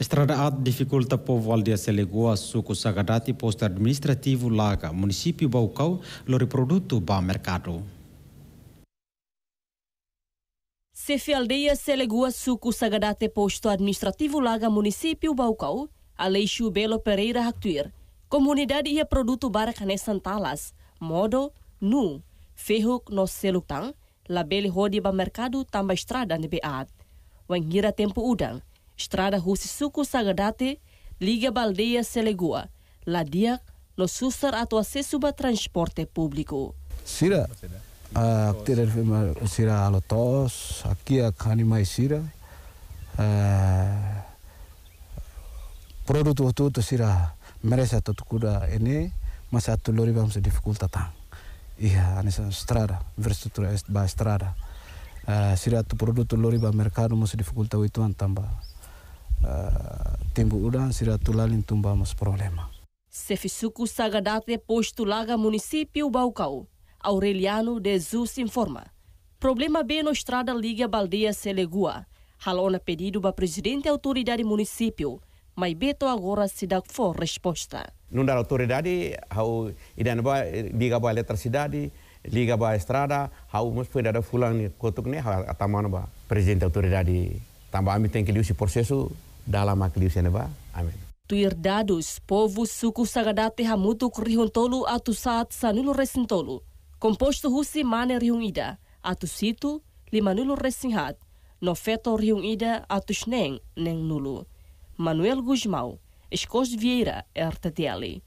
Estrada dificulta povo aldeia Selegoa, suco Sagadati, posto administrativo Laga, município Baucau, lori produto ba mercado. Sefi aldeia Selegoa, suco Sagadate, posto administrativo Laga, município Baucau, Aleixo Belo Pereira Actuir, comunidade ia produto bara canesan modo, nu, ferro no selutang, labele rodi ba mercado tamba estrada nebe ad. Wangira tempo udang, Estrada Rusi Suco Sagadate, liga Baldeia Selegua, Ladiak, Los Susar atau Sesuba Transporte Público. Sira, a tira sira alotos, lotos, aqui a produk mais sira, produto tudo sira merece a tutucura ene, mas a tulori vamos a dificulta tang. Iha, e anesa estrada, infraestrutura ba estrada. Uh, sira tu produto lori ba mercado mas dificulta oito tambah. uh, timburan sira tulalin tumbamos problema. Sefisuku Sagadate postulaga município Baucau. Aureliano de Jesus informa. Problema bem na estrada liga baldeia Selegua. Halona pedido para presidente autoridade município. Mas Beto agora se dá for resposta. Não dá autoridade, hau idanba liga ba eletricidade, liga ba estrada, hau mas foi dar fulano kotuk ne né? hau atamana ba presidente autoridade Tambah ami tem que liu se processo da lama que liu se Tuir dados, povo suku sagadate hamutuk rihun tolu atu saat sanulu resin tolu. Composto husi mane rihun ida, atu situ lima nulu resin hat. No feto rihun ida atu sneng neng nulu. Manuel Guzmau, Escos Vieira, RTTL.